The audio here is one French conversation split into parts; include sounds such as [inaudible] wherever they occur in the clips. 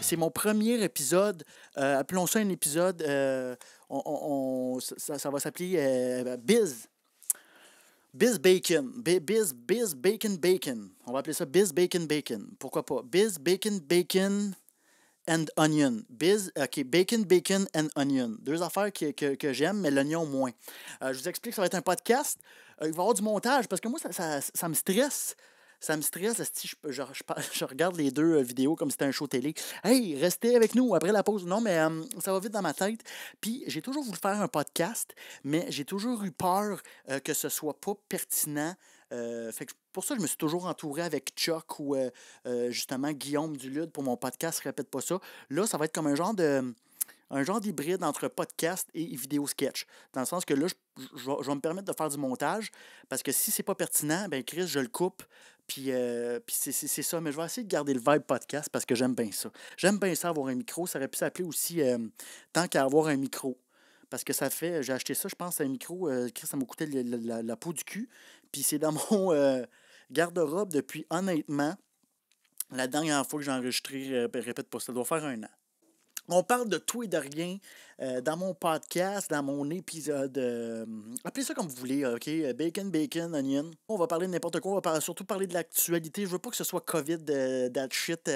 c'est mon premier épisode. Euh, appelons ça un épisode. Euh, on, ça, va s'appeler euh, Biz. Biz Bacon. biz, biz Bacon Bacon. On va appeler ça Biz Bacon Bacon. Pourquoi pas? Biz Bacon Bacon and Onion. Biz, OK, Bacon Bacon and Onion. Deux affaires que, que, j'aime, mais l'oignon moins. je vous explique, ça va être un podcast. il va y avoir du montage parce que moi, ça, ça me stresse ça me stresse. Si je, je, [laughs] je, regarde les deux euh, vidéos comme si c'était un show télé. Hey, restez avec nous après la pause. Non, mais ça va vite dans ma tête. Puis j'ai toujours voulu faire un podcast, mais j'ai toujours eu peur euh, que ce soit pas pertinent. Euh, fait que pour ça, je me suis toujours entouré avec Chuck ou justement Guillaume Dulude pour mon podcast. Répète pas ça. Là, ça va être comme un genre de un genre d'hybride entre podcast et vidéo sketch. Dans le sens que là, je, vais me permettre de faire du montage parce que si c'est pas pertinent, ben Chris, je le coupe, puis, euh, puis c'est, ça. Mais je vais essayer de garder le vibe podcast parce que j'aime bien ça. J'aime bien ça avoir un micro. Ça aurait pu s'appeler aussi euh, Tant qu'à avoir un micro. Parce que ça fait. J'ai acheté ça, je pense, un micro. Euh, Chris, ça m'a coûté la, peau du cul. Puis c'est dans [laughs] mon garde-robe depuis, honnêtement, la dernière fois que j'ai enregistré, répète pas, ça doit faire un an. On parle de tout et de rien euh, dans mon podcast, dans mon épisode. Euh, appelez ça comme vous voulez, OK? Euh, bacon, bacon, onion. On va parler de n'importe quoi. On va surtout parler de l'actualité. Je veux pas que ce soit COVID, that shit,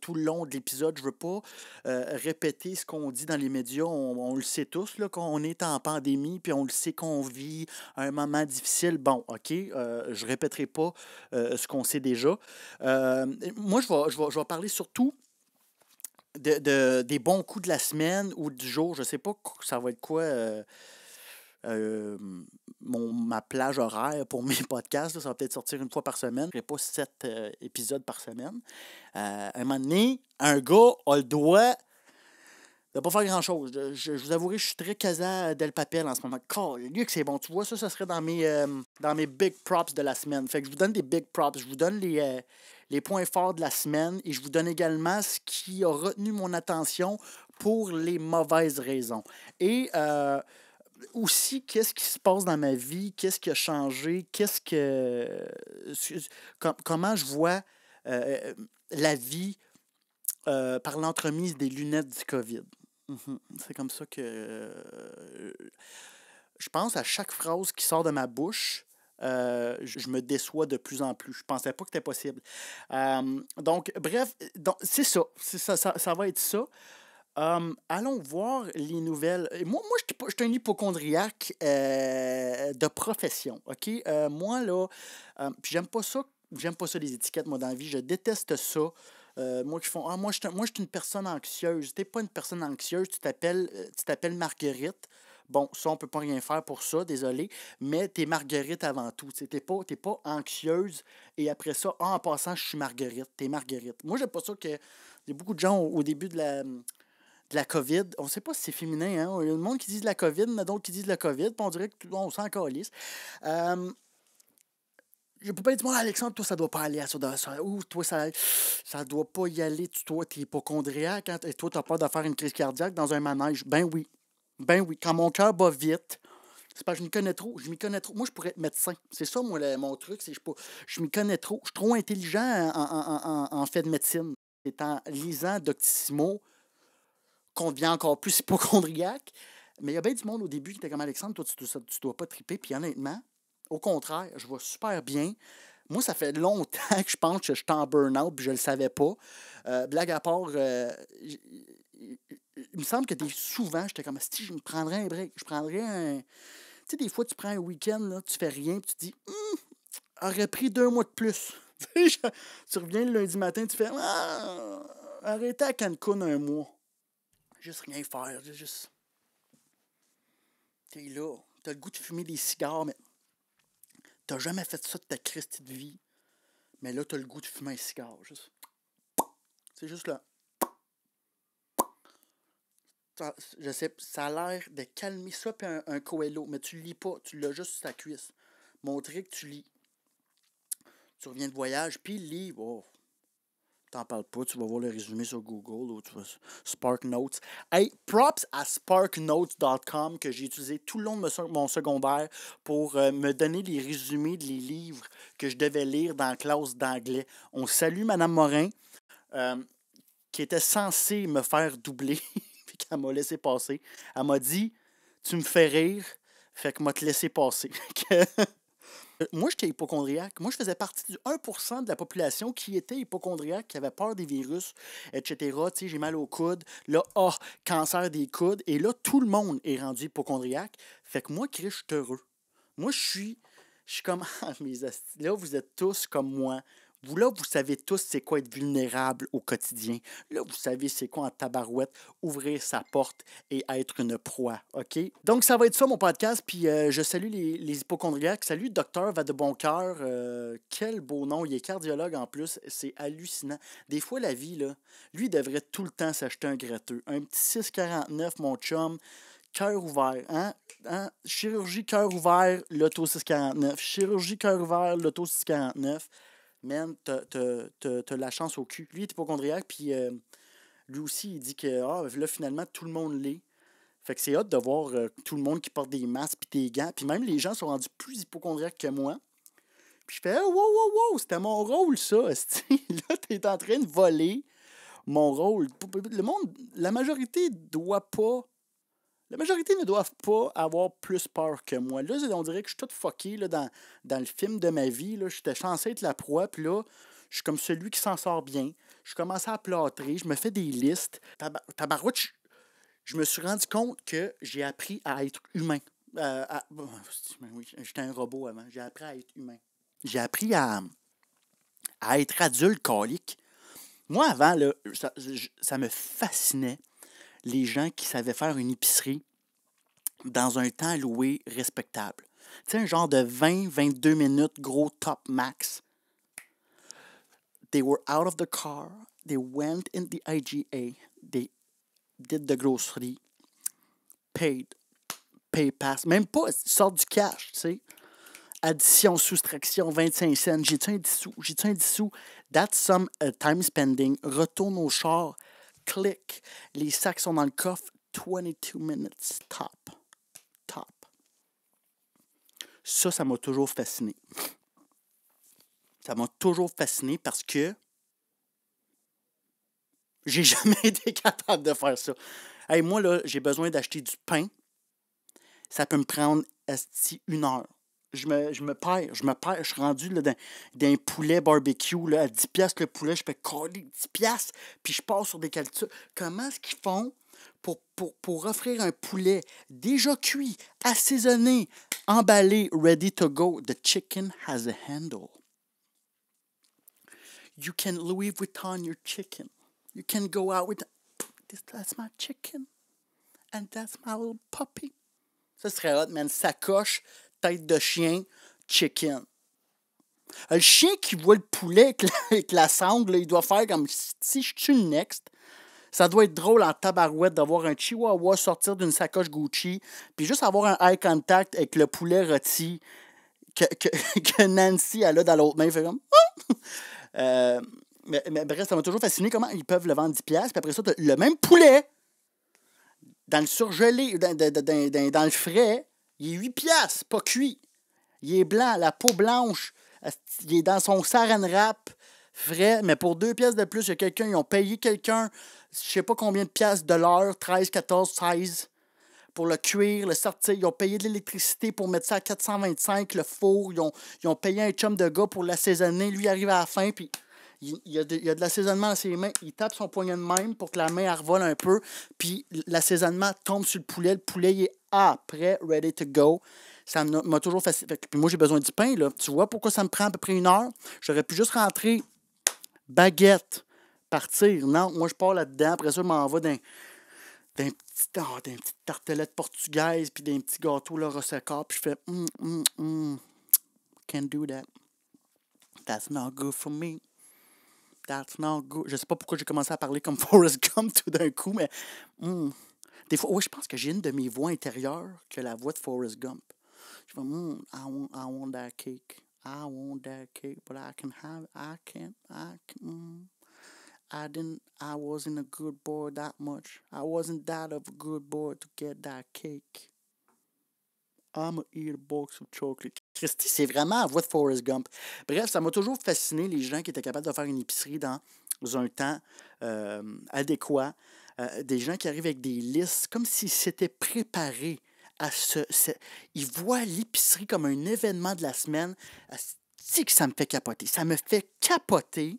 tout le long de l'épisode. Je veux pas répéter ce qu'on dit dans les médias. On, le sait tous, là, qu'on est en pandémie, puis on le sait qu'on vit un moment difficile. Bon, OK, je répéterai pas ce qu'on sait déjà. moi, je vais, je, vais, je vais parler surtout de, des bons coups de la semaine ou du jour. Je sais pas ça va être quoi euh, euh, mon, ma plage horaire pour [laughs] mes podcasts. Ça va peut-être sortir une fois par semaine. Je pas sept euh, épisodes par semaine. à un moment donné, un gars a le droit de pas faire grand-chose. Je, vous avouerai, je suis très casa Del Papel en ce moment. lieu que c'est bon. Tu vois, ça, ça serait dans mes, dans mes big props de la semaine. Fait que je vous donne des big props. Je vous donne les les points forts de la semaine et je vous donne également ce qui a retenu mon attention pour les mauvaises raisons. Et euh, aussi, qu'est-ce qui se passe dans ma vie, qu'est-ce qui a changé, qu'est-ce que. comment je vois euh, la vie euh, par l'entremise des lunettes du COVID. Mhm. C'est comme ça que je pense à chaque phrase qui sort de ma bouche, euh, je me déçois de plus en plus. Je pensais pas que c'était possible. Euh, donc, bref, donc, c'est ça. ça, va être ça. Euh, allons voir les nouvelles. Moi, moi je suis un hypochondriaque de profession, moi, là, j'aime pas ça, j'aime pas ça les étiquettes, moi, dans la vie. Je déteste ça. moi, qui font Ah, moi, je suis une personne anxieuse. Tu n'es pas une personne anxieuse, tu t'appelles, tu t'appelles Marguerite. Bon, ça, on ne peut pas rien faire pour ça, désolé, mais tu es Marguerite avant tout. Tu n'es pas, pas anxieuse et après ça, en passant, je suis Marguerite. Tu es Marguerite. Moi, j'ai pas ça que. Il y a beaucoup de gens au, début de la, de la COVID. On ne sait pas si c'est féminin. Hein? Il y a le monde qui dit de la COVID, il y d'autres qui disent de la COVID, on dirait qu'on s'en Euh, je peux pas dire, moi, Alexandre, toi, ça doit pas aller à ça. ça ou toi, ça, ça doit pas y aller. Tu, toi, t'es hypochondriac. Hein, et toi, as peur de faire une crise cardiaque dans un manège. Ben oui, ben oui, quand mon cœur bat vite, c'est parce que je m'y connais trop. Je m'y connais trop. Moi, je pourrais être médecin. C'est ça, moi, mon truc. C'est je, je m'y connais trop. Je suis trop intelligent en, fait de médecine. C'est en lisant Doctissimo qu'on devient encore plus hypochondriaque. Mais il y a bien du monde au début qui était comme Alexandre, toi, tu ne dois pas triper. Puis honnêtement, au contraire, je vois super bien. Moi, ça fait longtemps que je pense que je suis en burn-out, puis je ne le savais pas. Euh, blague à part, euh, il me semble que souvent, j'étais comme si je me prendrais un break, je prendrais un. Tu sais, des fois, tu prends un week-end, tu fais rien, puis tu dis, j'aurais hum, aurait pris deux mois de plus. [laughs] tu reviens le lundi matin, tu fais, ah, arrêtez à Cancun un mois. Juste rien faire, juste. T'es là, t'as le goût de fumer des cigares, mais t'as jamais fait ça de ta Christie de vie. Mais là, t'as le goût de fumer un cigare, C'est juste là je sais, ça a l'air de calmer ça, puis un, coello, coelho, mais tu lis pas, tu l'as juste sur ta cuisse. Montrer que tu lis. Tu reviens de voyage, puis lis. Oh. T'en parles pas, tu vas voir le résumé sur Google ou tu vas Spark Notes. Hey, props à sparknotes.com que j'ai utilisé tout le long de mon secondaire pour euh, me donner les résumés des livres que je devais lire dans la classe d'anglais. On salue Madame Morin, euh, qui était censée me faire doubler. [laughs] [laughs] Elle m'a laissé passer. Elle m'a dit Tu me fais rire, fait que m'a te laissé passer. [laughs] Moi, j'étais hypochondriaque. Moi, je faisais partie du 1 de la population qui était hypochondriaque, qui avait peur des virus, etc. Tu sais, j'ai mal au coude. Là, oh, cancer des coudes. Et là, tout le monde est rendu hypochondriaque. Fait que moi, Chris, je suis heureux. Moi, je suis. Je comme. [laughs] Ah, là, vous êtes tous comme moi. Vous, là, vous savez tous c'est quoi être vulnérable au quotidien. Là, vous savez c'est quoi en tabarouette ouvrir sa porte et être une proie, OK? Donc, ça va être ça, mon podcast. Puis, euh, je salue les, les hypochondriacs. Salut, docteur Va de Bon Cœur. Euh, quel beau nom. Il est cardiologue en plus. C'est hallucinant. Des fois, la vie, là, lui, devrait tout le temps s'acheter un gratteux. Un petit 649, mon chum cœur ouvert, hein? hein? Chirurgie cœur ouvert, l'auto 649. Chirurgie cœur ouvert, l'auto 649 même t'as, la chance au cul. Lui, il est hypochondriac, puis euh, lui aussi, il dit que ah, là, finalement, tout le monde l'est. Fait que c'est hot de voir euh, tout le monde qui porte des masques puis des gants. Puis même les gens sont rendus plus hypochondriac que moi. Puis je fais ah, wow, wow, wow, c'était mon rôle, ça. [laughs] là, t'es en train de voler mon rôle. Le monde, la majorité doit pas la majorité ne doivent pas avoir plus peur que moi. Là, on dirait que je suis tout fucké dans, le film de ma vie. J'étais censé être la proie, puis là, je suis comme celui qui s'en sort bien. Je commence à plâtrer, je me fais des listes. Tabarouche, je me suis rendu compte que j'ai appris à être humain. Euh, ben oui, j'étais un robot avant. J'ai appris à être humain. J'ai appris à, à être adulte colique. Moi, avant, là, ça, ça me fascinait les gens qui savaient faire une épicerie dans un temps loué respectable. Tu sais, un genre de 20-22 minutes, gros top max. They were out of the car. They went in the IGA. They did the grocery. Paid. Pay pass. Même pas, sort du cash, tu sais. Addition, soustraction, 25 cents. J'ai-tu un sous, jai tiens sous. That's some uh, time spending. Retourne au char clic. Les sacs sont dans le coffre. 22 minutes top. Top. Ça, ça m'a toujours fasciné. Ça m'a toujours fasciné parce que j'ai [laughs] jamais été capable de faire ça. Hey, moi, là, j'ai besoin d'acheter du pain. Ça peut me prendre une heure. Je me, je me perds, je me perds. Je suis rendu d'un poulet barbecue là, à 10 pièces le poulet. Je fais coller 10 pièces puis je passe sur des calculs. Comment est-ce qu'ils font pour, pour, pour offrir un poulet déjà cuit, assaisonné, emballé, ready to go? The chicken has a handle. You can Louis Vuitton your chicken. You can go out with... that's my chicken. And that's my little puppy. Ça serait hot, man. Sacoche, tête de chien, chicken. Euh, le chien qui voit le poulet avec la, sangle, il doit faire comme si je tue le next. Ça doit être drôle en tabarouette d'avoir un chihuahua sortir d'une sacoche Gucci, puis juste avoir un eye contact avec le poulet rôti que, que, [laughs] Nancy a là dans l'autre main. Il fait comme. Ah! Euh, mais, bref, ça m'a toujours fasciné comment ils peuvent le vendre 10$, puis après ça, le même poulet dans le surgelé, dans le frais, il est 8 piastres, pas cuit. Il est blanc, la peau blanche. Il est dans son saran wrap frais, mais pour 2 piastres de plus, il y a quelqu'un, ils ont payé quelqu'un, je sais pas combien de piastres de l'heure, 13, 14, 16, pour le cuire, le sortir. Ils ont payé de l'électricité pour mettre ça à 425, le four. Ils ont, ils ont payé un chum de gars pour l'assaisonner. Lui, arrive à la fin, puis il, y, a de, l'assaisonnement dans ses mains, il tape son poignet de même pour que la main revole un peu, puis l'assaisonnement tombe sur le poulet, le poulet il est après, ready to go. Ça m'a toujours fait... Puis moi, j'ai besoin du pain, là. Tu vois pourquoi ça me prend à peu près une heure? J'aurais pu juste rentrer, baguette, partir. Non, moi, je pars là-dedans. Après ça, je m'en vais d'un petit, oh, portugaise puis d'un petit gâteau là, Rosseca, puis je fais can mm, mm, mm, can't do that. That's not good for me. That's not good. Je sais pas pourquoi j'ai commencé à parler comme [laughs] Forrest Gump tout d'un coup, mais hmm. des fois, oui, je pense que j'ai une de mes voix intérieures que la voix de Forrest Gump. Je vais mm, I, want, that cake. I want that cake, but I can have I can't. I can, hmm. I didn't. I wasn't a good boy that much. I wasn't that of a good boy to get that cake. I'm a box of Chocolate. Christy, c'est vraiment à voix de Forrest Gump. Bref, ça m'a toujours fasciné les gens qui étaient capables de faire une épicerie dans un temps euh, adéquat. Euh, des gens qui arrivent avec des listes, comme s'ils s'étaient préparés à ce, Ils voient l'épicerie comme un événement de la semaine. C'est que ça me fait capoter. Ça me fait capoter.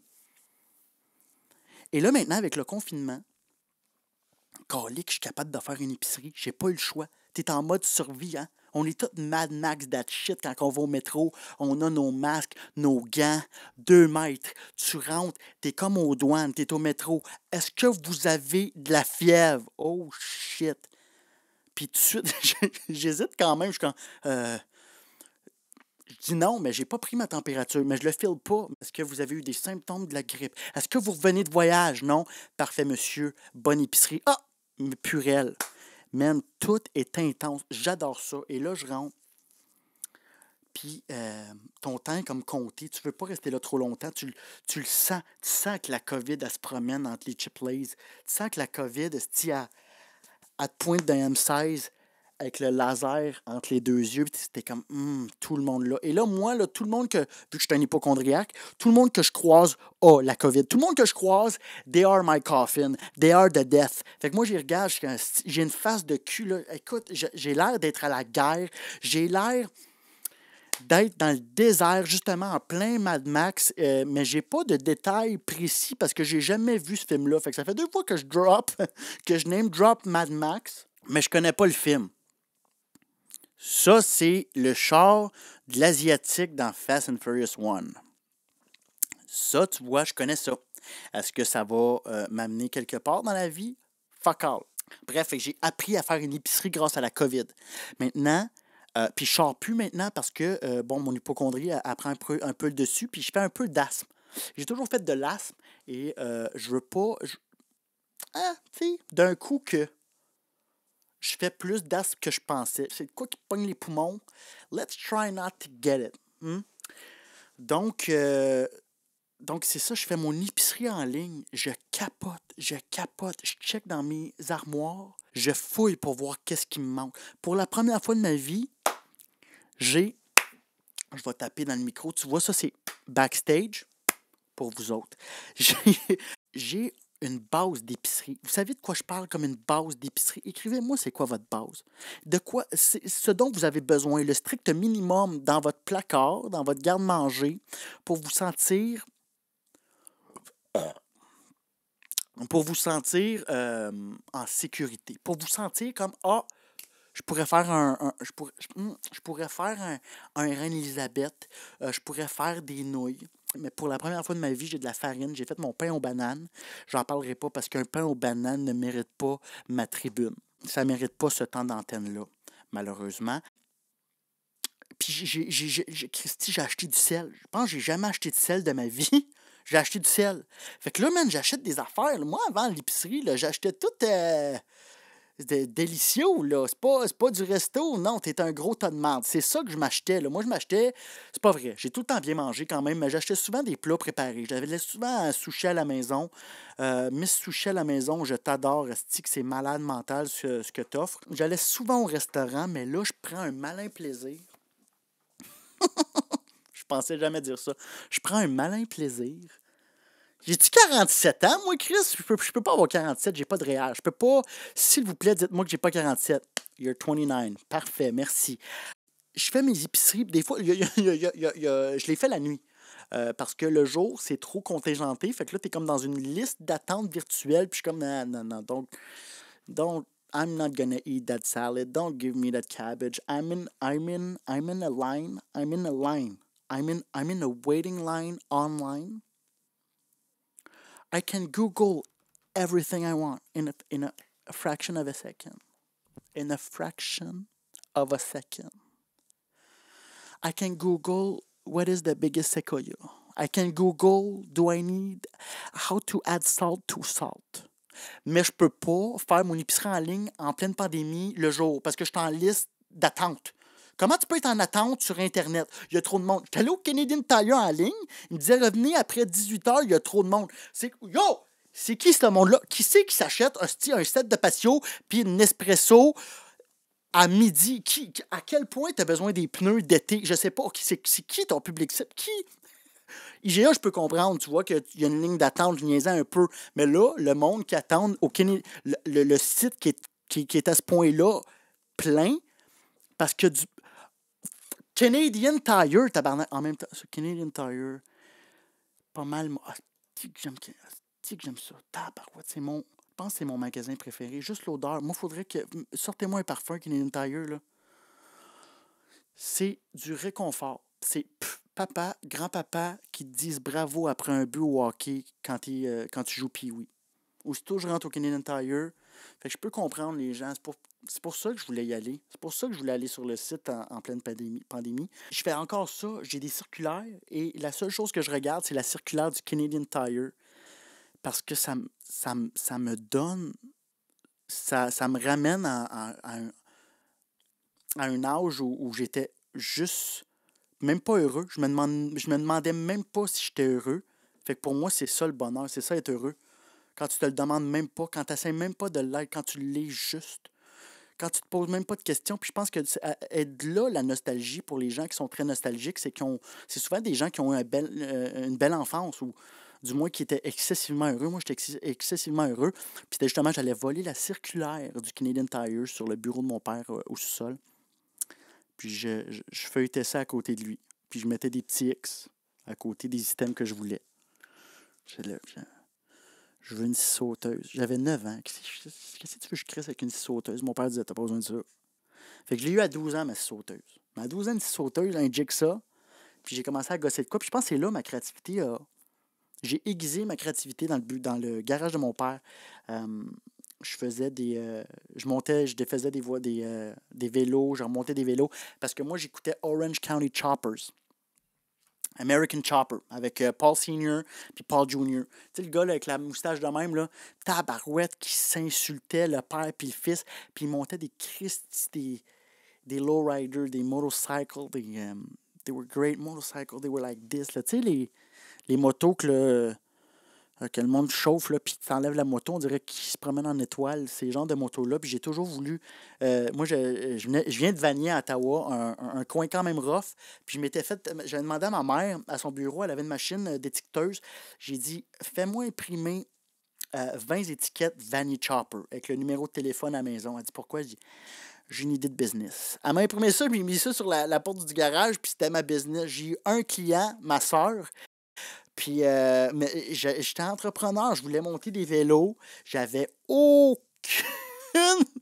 Et là, maintenant, avec le confinement, que je suis capable de faire une épicerie. J'ai pas eu le choix. T'es en mode survie, hein? On est tous Mad Max that shit quand on va au métro. On a nos masques, nos gants, deux mètres. Tu rentres, t'es comme aux douanes, t'es au métro. Est-ce que vous avez de la fièvre? Oh shit! Puis tout de suite, [laughs] j'hésite quand même. Euh, je dis non, mais j'ai pas pris ma température, mais je le file pas. Est-ce que vous avez eu des symptômes de la grippe? Est-ce que vous revenez de voyage? Non. Parfait, monsieur. Bonne épicerie. Ah! Purelle. Même tout est intense. J'adore ça. Et là, je rentre. Puis euh, ton temps est comme compté, tu ne veux pas rester là trop longtemps. Tu, le sens. Tu sens que la COVID, se promène entre les chipleys. Tu sens que la COVID, se à à te pointe d'un M16, avec le laser entre les deux yeux. C'était comme, hum, tout le monde là. Et là, moi, tout le monde que, vu que je suis un hypochondriaque, tout le monde que je croise oh, la COVID. Tout le monde que je croise, they are my coffin. They are the death. Fait que moi, j'y regarde, j'ai une face de cul. Écoute, j'ai l'air d'être à la guerre. J'ai l'air d'être dans le désert, justement en plein Mad Max, euh, mais j'ai pas de détails précis parce que j'ai jamais vu ce film-là. Fait que ça fait deux fois que je drop, [laughs] que je name drop Mad Max, mais je connais pas le film. Ça, c'est le char de l'Asiatique dans Fast and Furious One. Ça, tu vois, je connais ça. Est-ce que ça va euh, m'amener quelque part dans la vie? Fuck all. Bref, j'ai appris à faire une épicerie grâce à la COVID. Maintenant, euh, puis je sors plus maintenant parce que, euh, bon, mon hypochondrie, apprend un peu, le dessus, puis je fais un peu d'asthme. J'ai toujours fait de l'asthme et je veux pas... Ah, tu sais, d'un coup que je fais plus d'asthme que je pensais. C'est quoi qui pogne les poumons? Let's try not to get it. Hmm? Donc, euh, donc c'est ça, je fais mon épicerie en ligne. Je capote, je capote. Je check dans mes armoires. Je fouille pour voir qu'est-ce qui me manque. Pour la première fois de ma vie, j'ai. Je vais taper dans le micro. Tu vois, ça, c'est backstage pour vous autres. [laughs] J'ai une base d'épicerie. Vous savez de quoi je parle comme une base d'épicerie? Écrivez-moi c'est quoi votre base. De quoi, c'est ce dont vous avez besoin, le strict minimum dans votre placard, dans votre garde-manger, pour vous sentir. Euh, pour vous sentir euh, en sécurité. Pour vous sentir comme Ah, je pourrais faire un, hmm, je, pourrais, faire un, reine Elisabeth. Euh, je pourrais faire des nouilles. Mais pour la première fois de ma vie, j'ai de la farine. J'ai fait mon pain aux bananes. J'en parlerai pas parce qu'un pain aux bananes ne mérite pas ma tribune. Ça ne mérite pas ce temps d'antenne-là, malheureusement. Puis, j'ai, j'ai, Christy, j'ai acheté du sel. Je pense que j'ai jamais acheté de sel de ma vie. [laughs] j'ai acheté du sel. Fait que là, man, j'achète des affaires. Moi, avant l'épicerie, là, j'achetais tout. Euh, c'était délicieux, là. C'est pas, du resto. Non, t'es un gros tas de merde. C'est ça que je m'achetais, là. Moi, je m'achetais. C'est pas vrai. J'ai tout le temps bien mangé quand même, mais j'achetais souvent des plats préparés. J'avais souvent un souchet à la maison. Euh, Miss Souchet à la maison, je t'adore, que c'est malade mental ce, ce que t'offres. J'allais souvent au restaurant, mais là, je prends un malin plaisir. [laughs] je pensais jamais dire ça. Je prends un malin plaisir j'ai-tu 47 ans, moi, Chris? Je peux, je peux pas avoir 47, j'ai pas de réel. Je peux pas. S'il vous plaît, dites-moi que j'ai pas 47. You're 29. Parfait, merci. Je fais mes épiceries. Des fois, y a, y a, je les fais la nuit. Euh, parce que le jour, c'est trop contingenté. Fait que là, t'es comme dans une liste d'attente virtuelle. Puis je suis comme, non, non, non. Donc, donc, I'm not gonna eat that salad. Don't give me that cabbage. I'm in, I'm in, I'm in a line. I'm in a line. I'm in, I'm in a waiting line online. I can Google everything I want in a, in a, a fraction of a second. In a fraction of a second. I can Google what is the biggest sequoia. I can Google do I need how to add salt to salt. Mais je peux pas faire mon épicerie en ligne en pleine pandémie le jour parce que je suis en liste d'attente. Comment tu peux être en attente sur Internet? Il y a trop de monde. suis allé au Canadian Tire en ligne. Il me disait, revenez après 18 h, il y a trop de monde. C'est Yo! C'est qui ce monde-là? Qui c'est qui s'achète un, un set de patio puis une espresso à midi? à quel point tu as besoin des pneus d'été? Je sais pas. C'est qui ton public C'est Qui? IGA, je peux comprendre, tu vois, qu'il y a une ligne d'attente, je niaisais un peu. Mais là, le monde qui attend au Kennedy, le, site qui est, qui, qui est à ce point-là plein, parce que du, Canadian Tire, tabarnak. En même temps, Canadian Tire, pas mal. Ah, j'aime j'aime ça. Tabarouette, c'est mon. Je pense que c'est mon magasin préféré. Juste l'odeur. Moi, faudrait que. Sortez-moi un parfum Canadian Tire, là. C'est du réconfort. C'est papa, grand-papa qui te disent bravo après un but au hockey quand, il, euh, quand tu joues Pee-Wee. Aussitôt, je rentre au Canadian Tire. Fait que je peux comprendre les gens. C'est pour c'est pour ça que je voulais y aller. C'est pour ça que je voulais aller sur le site en, pleine pandémie, pandémie. Je fais encore ça. J'ai des circulaires et la seule chose que je regarde, c'est la circulaire du Canadian Tire. Parce que ça, me donne. Ça, me ramène à, à, un, âge où, j'étais juste même pas heureux. Je me, je me demandais même pas si j'étais heureux. Fait que pour moi, c'est ça le bonheur, c'est ça être heureux. Quand tu te le demandes même pas, quand tu n'essaies même pas de l'être, quand tu l'es juste quand tu te poses même pas de questions. Puis je pense que est de euh, là la nostalgie pour les gens qui sont très nostalgiques, c'est qu'ils c'est souvent des gens qui ont un euh, une belle enfance ou du moins qui étaient excessivement heureux. Moi, j'étais excessivement heureux. Puis justement, j'allais voler la circulaire du Canadian Tire sur le bureau de mon père euh, au sous-sol. Puis je, je, feuilletais ça à côté de lui. Puis je mettais des petits X à côté des items que je voulais. là, je veux une scie sauteuse. J'avais 9 ans. Qu'est-ce que tu veux que je crée avec une scie sauteuse? Mon père disait, t'as pas besoin de ça. Fait que je l'ai eu à 12 ans, ma scie sauteuse. Ma 12 ans, une scie sauteuse, un jigsaw. Puis j'ai commencé à gosser de quoi. Puis je pense que c'est là ma créativité a. J'ai aiguisé ma créativité dans le, dans le garage de mon père. je faisais des. Euh, je montais, je défaisais des voies, des, euh, des vélos, je remontais des vélos. Parce que moi, j'écoutais Orange County Choppers. American Chopper avec euh, Paul Sr. puis Paul Jr. Tu sais, le gars avec la moustache de même, là, tabarouette qui s'insultait, le père puis le fils, puis il montait des Christ. des, des lowriders, des motorcycles, des. Euh, they were great motorcycles, they were like this. Tu sais, les, les motos que le euh, que le monde chauffe, là, puis t'enlèves la moto, on dirait qu'ils se promène en étoile, ces genres de motos-là. Puis j'ai toujours voulu. Euh, moi, je, je, viens de Vanier à Ottawa, un, coin quand même rough. Puis je m'étais fait. J'avais demandé à ma mère, à son bureau, elle avait une machine euh, d'étiqueteuse. J'ai dit fais-moi imprimer 20 étiquettes Vanny Chopper avec le numéro de téléphone à la maison. Elle dit pourquoi j'ai une idée de business. Elle m'a imprimé ça, puis j'ai mis ça sur la, porte du garage, puis c'était ma business. J'ai eu un client, ma soeur, puis, euh, j'étais entrepreneur, je voulais monter des vélos. J'avais aucune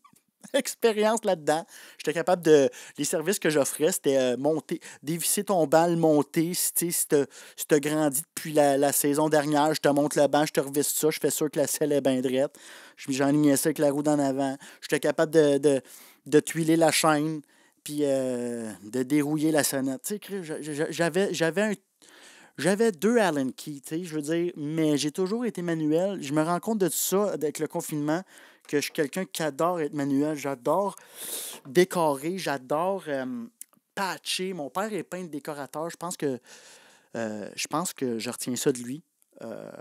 [laughs] expérience là-dedans. J'étais capable de. Les services que j'offrais, c'était euh, monter, dévisser ton le monter. Si tu te grandi depuis la, saison dernière, je te monte le banc, je te revisse ça, je fais sûr que la selle est bien drette. J'enlignais ça avec la roue d'en avant. J'étais capable de, de, tuiler la chaîne, puis euh, de dérouiller la sonnette. J'avais un j'avais deux Allen Key, tu sais, je veux dire, mais j'ai toujours été manuel. Je me rends compte de ça avec le confinement, que je suis quelqu'un qui adore être manuel. J'adore décorer, j'adore patcher. Mon père est peintre décorateur. Je pense que euh, je pense que je retiens ça de lui. Euh,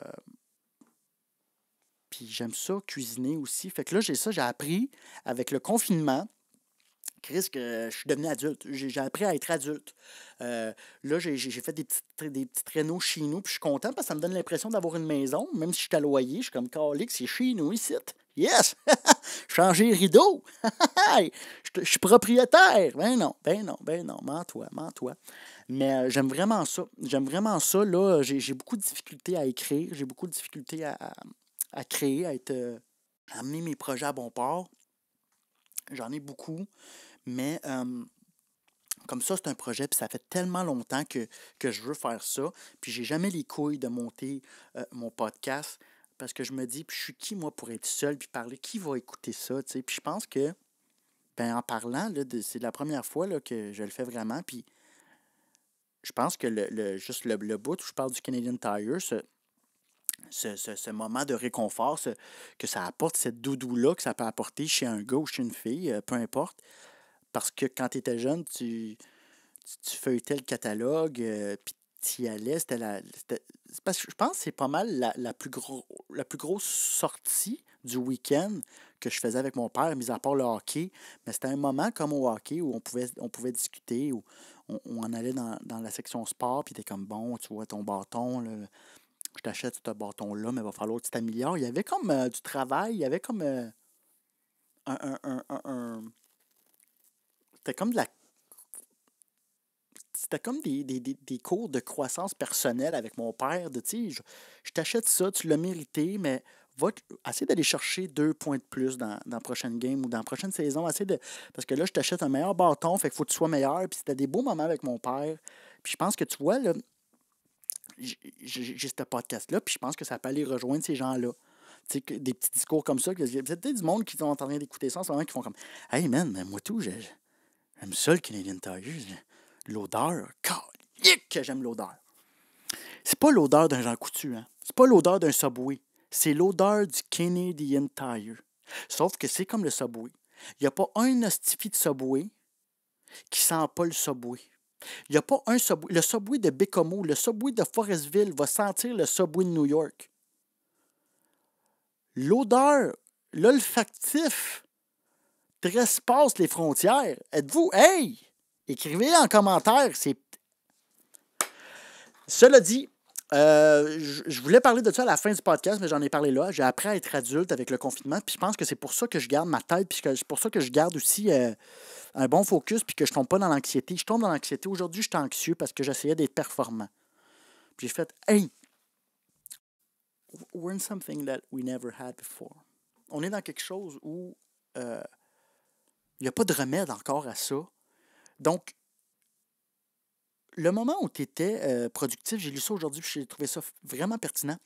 puis j'aime ça cuisiner aussi. Fait que là, j'ai ça, j'ai appris avec le confinement Chris, que je suis devenu adulte. J'ai appris à être adulte. Euh, là, j'ai fait des petits, des petits traîneaux chez nous, puis je suis content parce que ça me donne l'impression d'avoir une maison, même si je suis à loyer. Je suis comme Calix, c'est chez nous ici. Yes! [laughs] Changer rideau! [laughs] je suis propriétaire! Ben non, ben non, ben non, mens-toi, toi Mais euh, j'aime vraiment ça. J'aime vraiment ça. Là, euh, j'ai beaucoup de difficultés à écrire, j'ai beaucoup de difficultés à, créer, à, être, à amener mes projets à bon port. J'en ai beaucoup. Mais comme ça, c'est un projet, puis ça fait tellement longtemps que, je veux faire ça, puis j'ai jamais les couilles de monter mon podcast parce que je me dis, puis je suis qui, moi, pour être seul, puis parler, qui va écouter ça, tu sais? Puis je pense que, ben, en parlant, c'est la première fois là, que je le fais vraiment, puis je pense que juste le, bout où je parle du Canadian Tire, ce, moment de réconfort que ça apporte, cette doudou-là que ça peut apporter chez un gars ou chez une fille, peu importe, parce que quand tu étais jeune, tu, tu, feuilletais le catalogue, euh, puis tu allais. C'était la, parce que je pense que c'est pas mal la, plus la plus grosse sortie du week-end que je faisais avec mon père, mis à part le hockey. Mais c'était un moment comme au hockey où on pouvait, on pouvait discuter, où on, en allait dans, la section sport, puis t'es comme bon, tu vois ton bâton, je t'achète ce bâton-là, mais il va falloir que tu t'améliores. Il y avait comme euh, du travail, il y avait comme euh, un, un, un, un c'était comme de la. C'était comme des, cours de croissance personnelle avec mon père, de tu je, t'achète ça, tu l'as mérité, mais va d'aller chercher deux points de plus dans, la prochaine game ou dans la prochaine saison. de, parce que là, je t'achète un meilleur bâton, fait qu'il faut que tu sois meilleur. Puis c'était des beaux moments avec mon père. Puis je pense que tu vois, là, j'ai ce podcast-là, puis je pense que ça peut aller rejoindre ces gens-là. Des petits discours comme ça. Il y a peut-être du monde qui sont en train d'écouter ça en qui font comme Hey man, moi tout, j'ai. J'aime ça le Canadian Tire. L'odeur, que j'aime l'odeur. C'est pas l'odeur d'un Jean Coutu, hein. C'est pas l'odeur d'un Subway. C'est l'odeur du Canadian Tire. Sauf que c'est comme le Subway. Il n'y a pas un ostifi de Subway qui sent pas le Subway. Il n'y a pas un Subway. Le Subway de Bécomo, le Subway de Forestville va sentir le Subway de New York. L'odeur, l'olfactif passe les frontières? Êtes-vous, hey! Écrivez en commentaire. C'est... Cela dit, euh, je voulais parler de ça à la fin du podcast, mais j'en ai parlé là. J'ai appris à être adulte avec le confinement, puis je pense que c'est pour ça que je garde ma tête, puis c'est pour ça que je garde aussi euh, un bon focus, puis que je tombe pas dans l'anxiété. Je tombe dans l'anxiété. Aujourd'hui, je suis anxieux parce que j'essayais d'être performant. j'ai fait, hey, we're something that we never had before. On est dans quelque chose où euh, il n'y a pas de remède encore à ça. Donc, le moment où tu étais euh, productif, j'ai lu ça aujourd'hui, j'ai trouvé ça vraiment pertinent.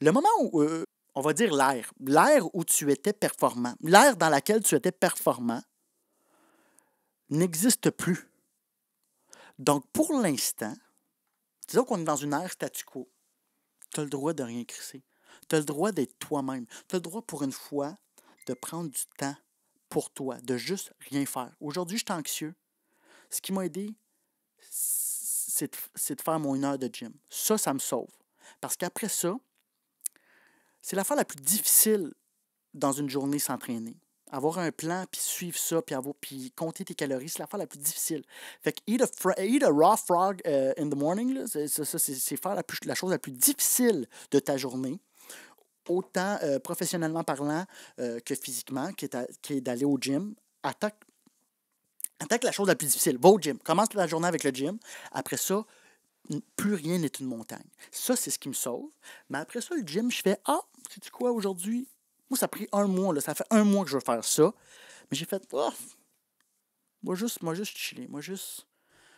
Le moment où, euh, on va dire l'air l'ère où tu étais performant, l'ère dans laquelle tu étais performant, n'existe plus. Donc, pour l'instant, disons qu'on est dans une ère statu quo. Tu as le droit de rien crisser. Tu as le droit d'être toi-même. Tu as le droit, pour une fois, de prendre du temps pour toi, de juste rien faire. Aujourd'hui, je suis anxieux. Ce qui m'a aidé, c'est de, faire mon heure de gym. Ça, ça me sauve. Parce qu'après ça, c'est l'affaire la plus difficile dans une journée s'entraîner. Avoir un plan, puis suivre ça, puis, avoir, puis compter tes calories, c'est l'affaire la plus difficile. Fait que eat a, raw frog euh, in the morning, c'est faire la, plus, la chose la plus difficile de ta journée autant euh, professionnellement parlant euh, que physiquement, qui est, qui est d'aller au gym. Attaque, attaque la chose la plus difficile. Va au gym. Commence la journée avec le gym. Après ça, plus rien n'est une montagne. Ça, c'est ce qui me sauve. Mais après ça, le gym, je fais Ah, sais-tu quoi aujourd'hui? Moi, ça a pris un mois. Là. Ça fait un mois que je veux faire ça. Mais j'ai fait Oh! Moi, juste, moi, juste chiller. Moi, juste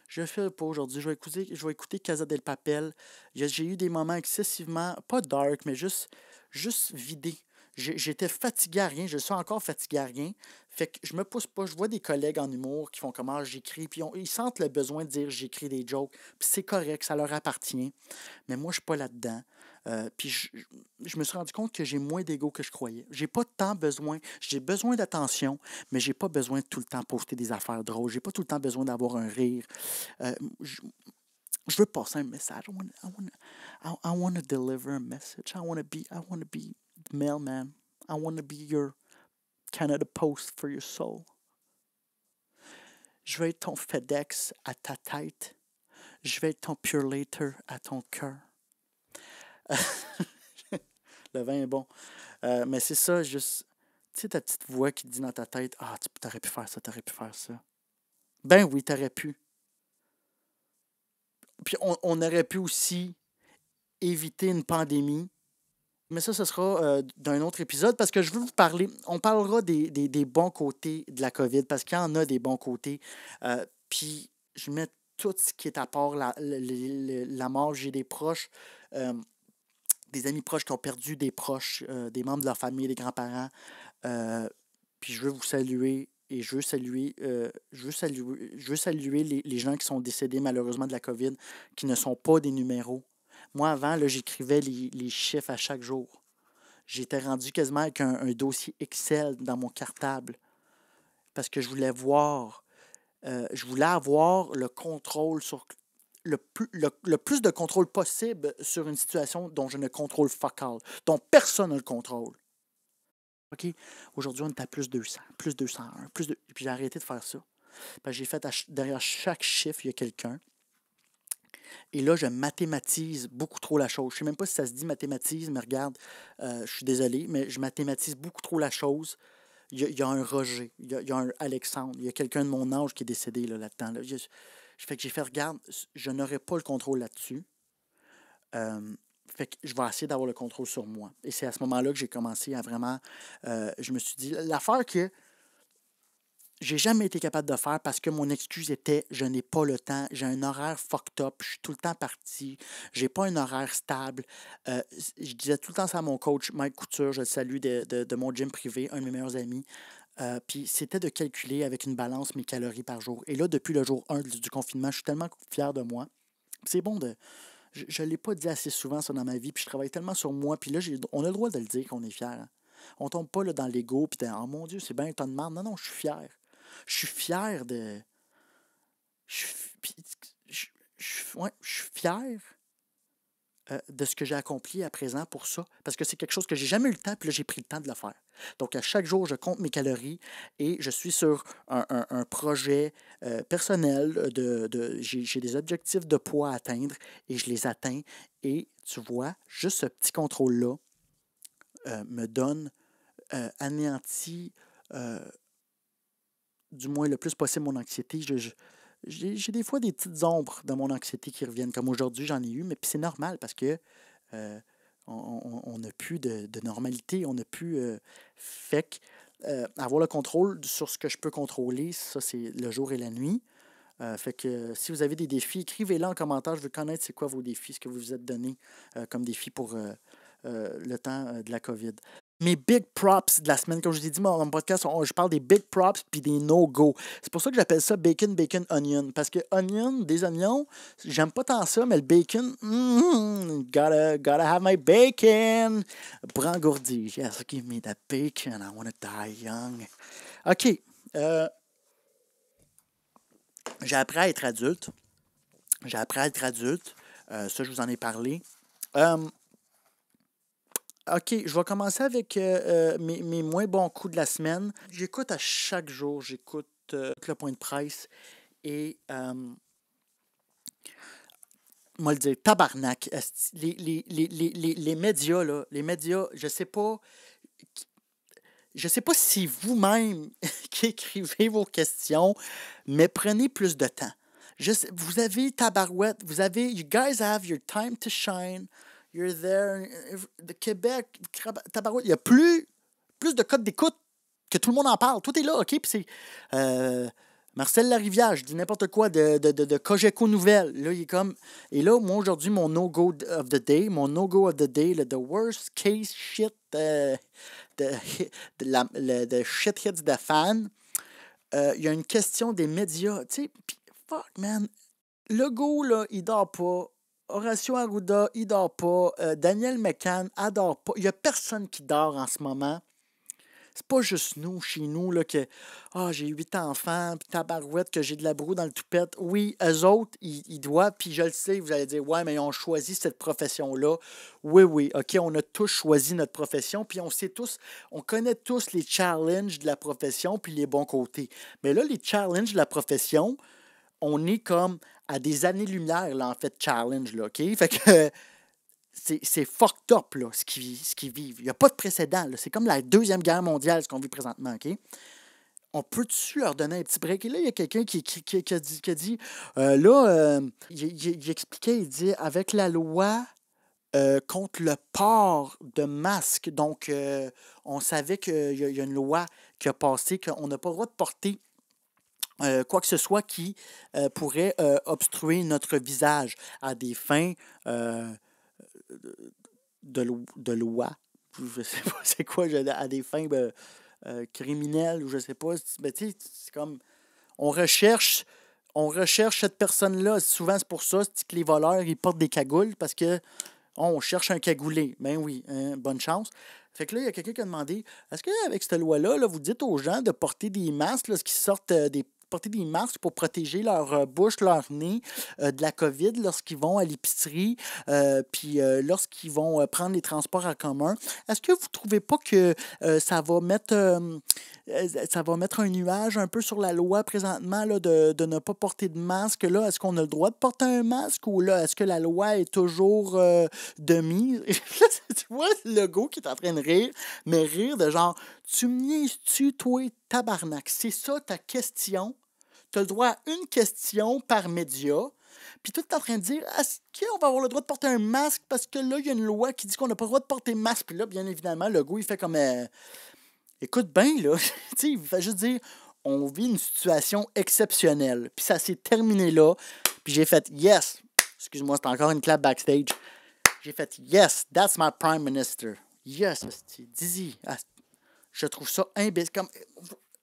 je fais pas aujourd'hui. Je vais écouter, je vais écouter Casa del Papel. J'ai eu des moments excessivement, pas dark, mais juste juste vidé. J'étais fatigué à rien, je suis encore fatigué à rien. Fait que je me pousse pas. Je vois des collègues en humour qui font comment j'écris, puis ils sentent le besoin de dire j'écris des jokes, puis c'est correct, ça leur appartient. Mais moi, je suis pas là-dedans. Euh, puis je, me suis rendu compte que j'ai moins d'ego que je croyais. J'ai pas tant besoin. J'ai besoin d'attention, mais j'ai pas besoin de tout le temps poster des affaires drôles. J'ai pas tout le temps besoin d'avoir un rire. Euh, je veux passer un message. I want to deliver a message. I want to be I want to be the mailman. I want to be your Canada Post for your soul. Je vais être ton FedEx à ta tête. Je vais être ton Pure Later à ton cœur. [laughs] le vin est bon. Euh, mais c'est ça, juste, tu sais, ta petite voix qui te dit dans ta tête, ah, tu aurais pu faire ça, tu aurais pu faire ça. Ben oui, tu aurais pu. Puis on, aurait pu aussi éviter une pandémie. Mais ça, ce sera euh, dans un autre épisode parce que je veux vous parler, on parlera des, bons côtés de la COVID parce qu'il y en a des bons côtés. Euh, puis je mets tout ce qui est à part la, la, la, mort. J'ai des proches, euh, des amis proches qui ont perdu des proches, des membres de leur famille, des grands-parents. puis je veux vous saluer et je veux saluer, euh, je je les, gens qui sont décédés malheureusement de la COVID, qui ne sont pas des numéros. Moi, avant, j'écrivais les, les, chiffres à chaque jour. J'étais rendu quasiment avec un, dossier Excel dans mon cartable parce que je voulais voir, euh, je voulais avoir le contrôle sur le plus, le, plus de contrôle possible sur une situation dont je ne contrôle pas. dont personne ne le contrôle. OK, aujourd'hui, on est à plus 200, plus 201, plus de... Puis j'ai arrêté de faire ça. j'ai fait derrière chaque chiffre, il y a quelqu'un. Et là, je mathématise beaucoup trop la chose. Je ne sais même pas si ça se dit mathématise, mais regarde, euh, je suis désolé, mais je mathématise beaucoup trop la chose. Il y, a, un Roger, il y a, un Alexandre, il y a quelqu'un de mon âge qui est décédé là-dedans. Là fait que j'ai fait, regarde, je n'aurais pas le contrôle là-dessus. Euh, fait que je vais essayer d'avoir le contrôle sur moi. Et c'est à ce moment-là que j'ai commencé à vraiment. Euh, je me suis dit, l'affaire que j'ai jamais été capable de faire parce que mon excuse était je n'ai pas le temps, j'ai un horaire fucked up, je suis tout le temps parti, j'ai pas un horaire stable. Euh, je disais tout le temps ça à mon coach, Mike Couture, je le salue de, mon gym privé, un de mes meilleurs amis. Euh, puis c'était de calculer avec une balance mes calories par jour. Et là, depuis le jour 1 du confinement, je suis tellement fier de moi. C'est bon de, je ne l'ai pas dit assez souvent, ça, dans ma vie, puis je travaille tellement sur moi, puis là, on a le droit de le dire qu'on est fier. Hein. On tombe pas dans l'ego, puis oh mon Dieu, c'est bien, ton demande Non, non, je suis fier. Je suis fier de. Je suis ouais, fier euh, de ce que j'ai accompli à présent pour ça, parce que c'est quelque chose que j'ai jamais eu le temps, puis là, j'ai pris le temps de le faire. Donc, à chaque jour, je compte mes calories et je suis sur un, projet euh, personnel. Euh, de, j'ai des objectifs de poids à atteindre et je les atteins. Et tu vois, juste ce petit contrôle-là me donne anéanti du moins le plus possible mon anxiété. je, j'ai des fois des petites ombres dans mon anxiété qui reviennent, comme aujourd'hui j'en ai eu, mais c'est normal parce que euh, on n'a plus de, normalité, on n'a plus euh, fait euh, avoir le contrôle sur ce que je peux contrôler, ça c'est le jour et la nuit. fait que si vous avez des défis, écrivez-les en commentaire. Je veux connaître c'est quoi vos défis, ce que vous vous êtes donné comme défis pour le temps de la COVID mes big props de la semaine. Comme je vous ai dit dans mon podcast, je parle des big props puis des no-go. C'est pour ça que j'appelle ça bacon, bacon, onion. Parce que onion, des oignons, j'aime pas tant ça, mais le bacon, mm-hmm, gotta, have my bacon. Brangourdi, yes, give me that bacon, I wanna die young. OK. Euh, j'ai appris à être adulte. J'ai appris à être adulte. Euh, ça, je vous en ai parlé. Euh, OK, je vais commencer avec euh, euh, mes, moins bons coups de la semaine. J'écoute à chaque jour, j'écoute euh, le point de presse et. moi le dire, tabarnak. Les, médias, là, les médias, je sais pas. Je sais pas si vous-même [laughs] qui écrivez vos questions, mais prenez plus de temps. vous avez tabarouette, vous avez. You guys have your time to shine. You're there. The Québec, Tabarouette. Il y a plus, plus de codes d'écoute que tout le monde en parle. Tout est là, OK? Puis c'est. Euh, Marcel Larivière, je dis n'importe quoi de, de, de, de Nouvelle. Là, il est comme. Et là, moi, aujourd'hui, mon no-go of the day, mon no-go of the day, le the worst case shit, euh, [laughs] de, la, shit hits de fan, euh, il y a une question des médias. Tu sais, fuck, man. Le go, là, il dort pas. Horacio Arruda, il dort pas. Euh, Daniel McCann, adore pas. Il n'y a personne qui dort en ce moment. C'est pas juste nous, chez nous, là, que Ah, j'ai huit enfants, puis tabarouette, que j'ai de la broue dans le toupette. Oui, eux autres, ils, doivent, puis je le sais, vous allez dire Ouais, mais on choisit cette profession-là. Oui, oui, OK, on a tous choisi notre profession, puis on sait tous, on connaît tous les challenges de la profession, puis les bons côtés. Mais là, les challenges de la profession, on est comme à des années-lumière, là, en fait, challenge, là, OK? Fait que euh, c'est fucked up, là, ce qu'ils vivent. Il n'y a pas de précédent, là. C'est comme la Deuxième Guerre mondiale, ce qu'on vit présentement, OK? On peut-tu leur donner un petit break? Et là, il y a quelqu'un qui, a dit, dit euh, là, euh, il, expliquait, il dit, avec la loi contre le port de masques, donc on savait qu'il y, a une loi qui a passé qu'on n'a pas le droit de porter euh, quoi que ce soit qui euh, pourrait euh, obstruer notre visage à des fins de, lo de, loi, je sais pas [laughs] c'est quoi, à des fins ben, criminelles ou je sais pas. Mais ben, tu sais, c'est comme on recherche, on recherche cette personne-là. Souvent c'est pour ça que les voleurs ils portent des cagoules parce que oh, on cherche un cagoulé. Ben oui, hein, bonne chance. Fait que là, il y a quelqu'un qui a demandé Est-ce qu'avec cette loi-là, là, vous dites aux gens de porter des masques lorsqu'ils sortent des, porter des masques pour protéger leur euh, bouche, leur nez euh, de la COVID lorsqu'ils vont à l'épicerie, euh, puis lorsqu'ils vont prendre les transports en commun. Est-ce que vous ne trouvez pas que ça va mettre ça va mettre un nuage un peu sur la loi présentement là, de, de, ne pas porter de masque? Là, est-ce qu'on a le droit de porter un masque ou là, est-ce que la loi est toujours de mise? [laughs] tu vois le go qui est en train de rire, mais rire de genre Tu me niaises-tu, toi? tabarnak, c'est ça ta question? Tu as le droit à une question par média. Puis tout est en train de dire est-ce qu'on va avoir le droit de porter un masque parce que là, il y a une loi qui dit qu'on n'a pas le droit de porter masque. Puis là, bien évidemment, le goût, il fait comme euh, écoute bien, là. [laughs] Tu il va juste dire on vit une situation exceptionnelle. Puis ça s'est terminé là. Puis j'ai fait yes. Excuse-moi, c'est encore une clap backstage. J'ai fait yes, that's my prime minister. Yes, Dizzy. Ah, je trouve ça imbécile. Comme...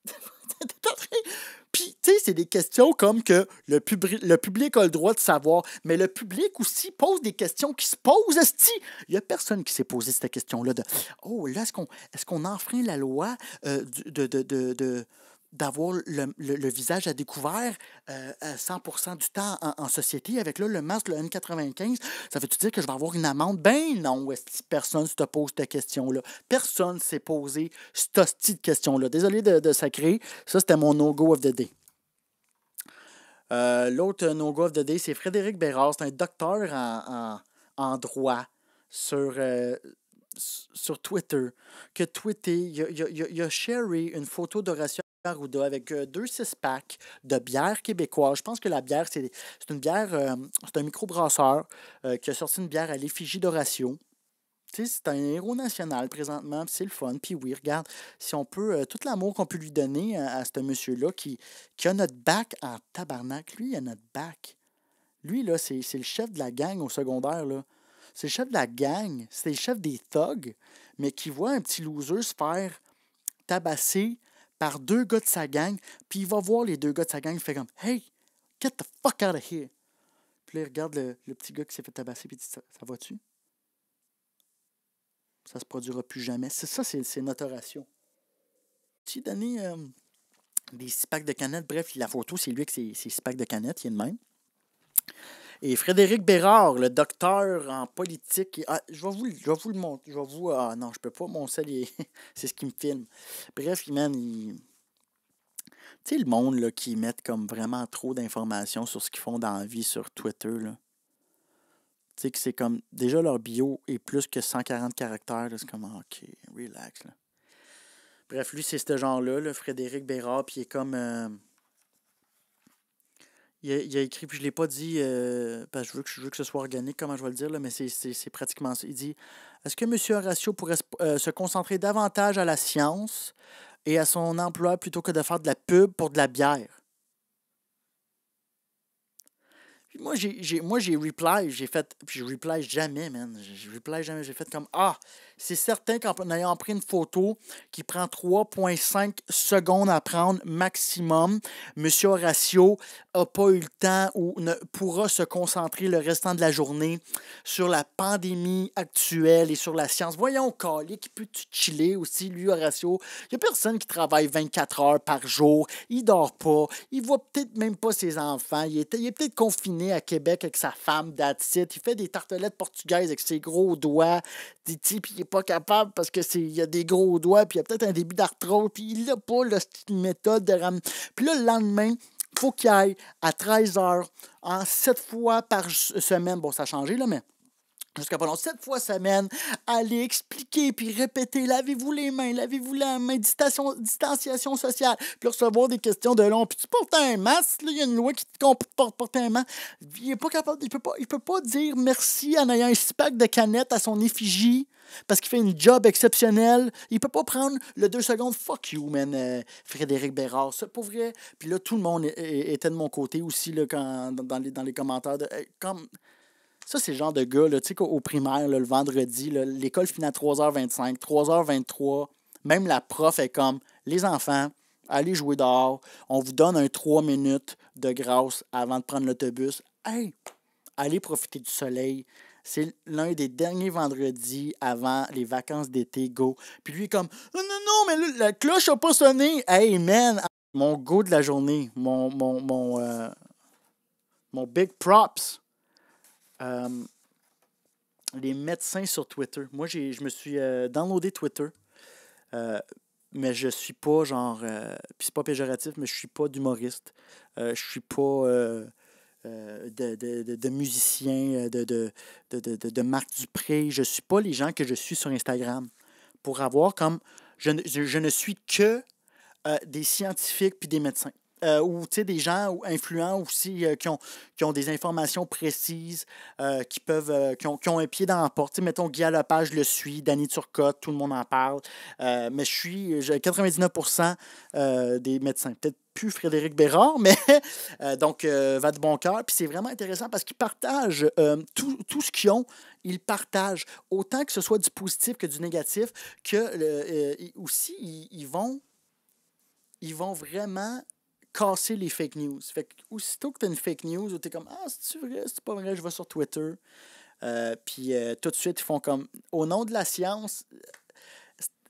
[laughs] Puis, tu sais, c'est des questions comme que le, public, le public a le droit de savoir, mais le public aussi pose des questions qui se posent, si Il n'y a personne qui s'est posé cette question-là de « Oh, là, est-ce qu'on est qu'on enfreint la loi euh, de, de, de d'avoir le, visage à découvert 100 euh, du temps en, société. Avec le masque, le N95, ça veut-tu dire que je vais avoir une amende? Ben non, personne ne te pose cette question-là. Personne ne s'est posé cette de question-là. Désolé de, de sacrer, ça c'était mon no-go of the day. Euh, l'autre no-go of the day, c'est Frédéric Bérard, c'est un docteur en, en, droit sur... Euh, sur Twitter que tweeté, il a, il a, il a, une photo d'Horatio Arruda avec euh, deux six-packs de bière québécoise. Je pense que la bière, c'est une bière, euh, c'est un microbrasseur euh, qui a sorti une bière à l'effigie d'Horatio. C'est un héros national présentement, c'est le fun. Puis oui, regarde, si on peut, tout l'amour qu'on peut lui donner à, ce monsieur-là qui, qui a notre bac en tabarnak. Lui, il a notre bac. Lui, là, c'est le chef de la gang au secondaire, là. C'est le chef de la gang, c'est le chef des thugs, mais qui voit un petit loser se faire tabasser par deux gars de sa gang, puis il va voir les deux gars de sa gang, il fait comme Hey, get the fuck out of here! Puis là, il regarde le, petit gars qui s'est fait tabasser, puis il dit Ça, ça va-tu? Ça se produira plus jamais. C'est ça, c'est notre ration. Tu donné euh, des six packs de canettes, bref, la photo, c'est lui avec ses, ses six packs de canettes, il est de même. Et Frédéric Bérard, le docteur en politique. Ah, je vais vous, je vous le montrer. Je vais vous. Ah non, je peux pas. Mon seul, [laughs] c'est ce qui me filme. Bref, il mène... Tu sais, le monde là, qui met comme vraiment trop d'informations sur ce qu'ils font dans la vie sur Twitter. Là. Tu sais, que c'est comme. Déjà, leur bio est plus que 140 caractères. C'est comme, ah, OK, relax. Là. Bref, lui, c'est ce genre-là, le Frédéric Bérard, puis il est comme. Euh, il a, écrit, puis je ne l'ai pas dit, euh, parce que je veux, que je veux que ce soit organique, comment je vais le dire, mais c'est pratiquement ça. Il dit Est-ce que M. Horatio pourrait euh, se concentrer davantage à la science et à son emploi plutôt que de faire de la pub pour de la bière puis Moi, j'ai reply, j'ai fait, puis je reply jamais, man. Je reply jamais, j'ai fait comme Ah c'est certain qu'en ayant pris une photo qui prend 3,5 secondes à prendre maximum, M. Horacio n'a pas eu le temps ou ne pourra se concentrer le restant de la journée sur la pandémie actuelle et sur la science. Voyons, encore qui peut-tu chiller aussi, lui, Horacio? Il n'y a personne qui travaille 24 heures par jour. Il dort pas. Il voit peut-être même pas ses enfants. Il est, peut-être confiné à Québec avec sa femme, that's Il fait des tartelettes portugaises avec ses gros doigts pas capable parce que c'est a des gros doigts, puis il y a peut-être un début d'arthrose, puis il n'a pas la méthode de ramener. Puis là, le lendemain, faut qu'il aille à 13 h en 7 fois par semaine. Bon, ça a changé, là, mais jusqu'à pendant sept fois semaine, aller expliquer puis répéter lavez-vous les mains, lavez-vous la main, distanciation, sociale, puis recevoir des questions de long. Puis tu portes un masque, il y a une loi qui te comporte porter un masque. Il est pas capable, il peut pas, il peut pas dire merci en ayant un six pack de canettes à son effigie parce qu'il fait une job exceptionnelle. Il peut pas prendre le deux secondes fuck you, man, euh, Frédéric Bérard, c'est pour vrai. Puis là, tout le monde était de mon côté aussi là, quand, dans, les, dans les commentaires comme ça, c'est le genre de gars, tu sais, qu'au primaire, le vendredi, l'école finit à 3h25, 3h23. Même la prof est comme les enfants, allez jouer dehors. On vous donne un 3 minutes de grâce avant de prendre l'autobus. Hey, allez profiter du soleil. C'est l'un des derniers vendredis avant les vacances d'été, go. Puis lui, comme, non, non, non, mais la cloche n'a pas sonné. Hey, man, mon go de la journée, mon, mon, mon euh, big props euh, les médecins sur Twitter. Moi, je me suis euh, downloadé Twitter. Euh, mais je suis pas genre. Puis c'est pas péjoratif, mais je suis pas d'humoriste. je suis pas de, de, de, de, musicien, de, de, de, Marc Dupré. Je suis pas les gens que je suis sur Instagram. Pour avoir comme. Je, je ne suis que des scientifiques puis des médecins euh, ou des gens influents aussi euh, qui, ont, qui ont des informations précises, euh, qui peuvent euh, qui ont, qui, ont, un pied dans la porte. mettons, Guy Lepage le suit, Danny Turcotte, tout le monde en parle. mais je suis 99% des médecins. Peut-être plus Frédéric Bérard, [laughs] mais donc va de bon cœur. Puis c'est vraiment intéressant parce qu'ils partagent tout, tout ce qu'ils ont ils partagent autant que ce soit du positif que du négatif, que aussi ils, vont ils vont vraiment casser les fake news. Fait aussitôt que tu as une fake news, tu es comme Ah, c'est-tu vrai, c'est pas vrai, je vais sur Twitter. Euh, puis euh, tout de suite, ils font comme Au nom de la science,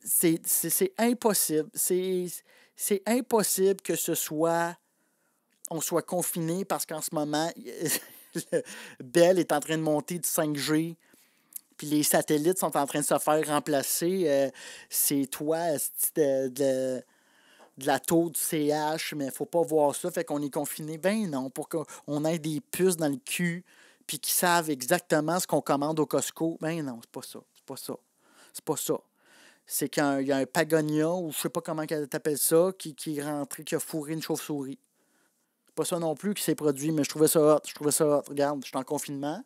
c'est impossible. C'est impossible que ce soit. On soit confiné parce qu'en ce moment, [laughs] Bell est en train de monter du 5G puis les satellites sont en train de se faire remplacer. Euh, c'est toi, de, de la taux du CH, mais il faut pas voir ça, fait qu'on est confiné. Ben non, pour qu'on ait des puces dans le cul, puis qu'ils savent exactement ce qu'on commande au Costco. Ben non, c'est pas ça. C'est pas ça. C'est pas ça. C'est qu'il y a un Pagonia, ou je sais pas comment t'appelles ça, qui, qui est rentré, qui a fourré une chauve-souris. C'est pas ça non plus qui s'est produit, mais je trouvais ça hot. Je trouvais ça hot. Regarde, je suis en confinement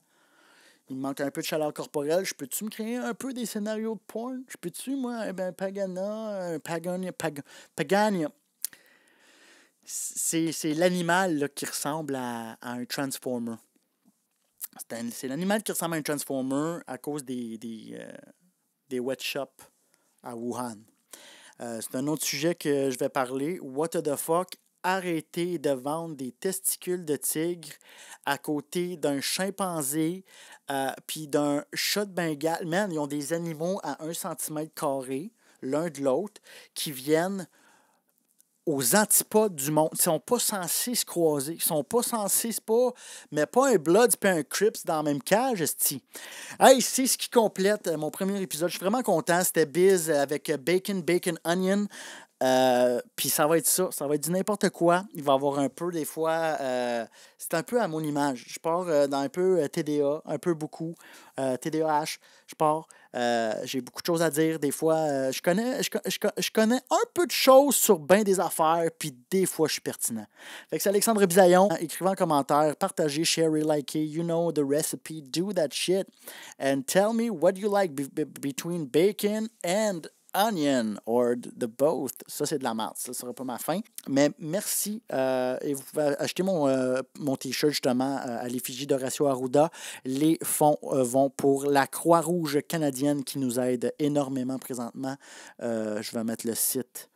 il me manque un peu de chaleur corporelle. Je peux-tu me créer un peu des scénarios de porn? Je peux-tu, moi, un eh ben, Pagana, un euh, Pagania, Pag Pagania? C'est l'animal qui ressemble à, un Transformer. C'est l'animal qui ressemble à un Transformer à cause des, des, euh, des wet shops à Wuhan. Euh, c'est un autre sujet que je vais parler. What the fuck arrêter de vendre des testicules de tigre à côté d'un chimpanzé euh, puis d'un chat de Bengale. Man, ils ont des animaux à 1 cm carré, l'un de l'autre, qui viennent aux antipodes du monde. Ils sont pas censés se croiser. Ils sont pas censés, pas. Mais pas un Blood et un Crips dans la même cage, esti. Hey, c'est ce qui complète euh, mon premier épisode. Je suis vraiment content. C'était Biz avec Bacon, Bacon, Onion. Euh, puis ça va être ça, ça va être du n'importe quoi. Il va y avoir un peu, des fois, euh, c'est un peu à mon image. Je pars euh, dans un peu TDA, un peu beaucoup, TDAH, je pars. j'ai beaucoup de choses à dire. Des fois, je, connais, je, connais un peu de choses sur bien des affaires, puis des fois, je suis pertinent. Fait c'est Alexandre Bizayon, Écrivez en commentaire, partagez, sharez, likez. You know the recipe. Do that shit. And tell me what you like between bacon and onion or the both. Ça, c'est de la merde. Ça ne sera pas ma fin. Mais merci. Euh, et vous pouvez acheter mon, euh, mon T-shirt, justement, euh, à l'effigie d'Horacio Arruda. Les fonds vont pour la Croix-Rouge canadienne qui nous aide énormément présentement. je vais mettre le site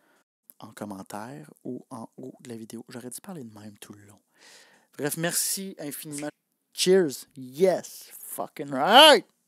en commentaire ou en haut de la vidéo. J'aurais dû parler de même tout le long. Bref, merci infiniment. Cheers. Yes. Fucking right.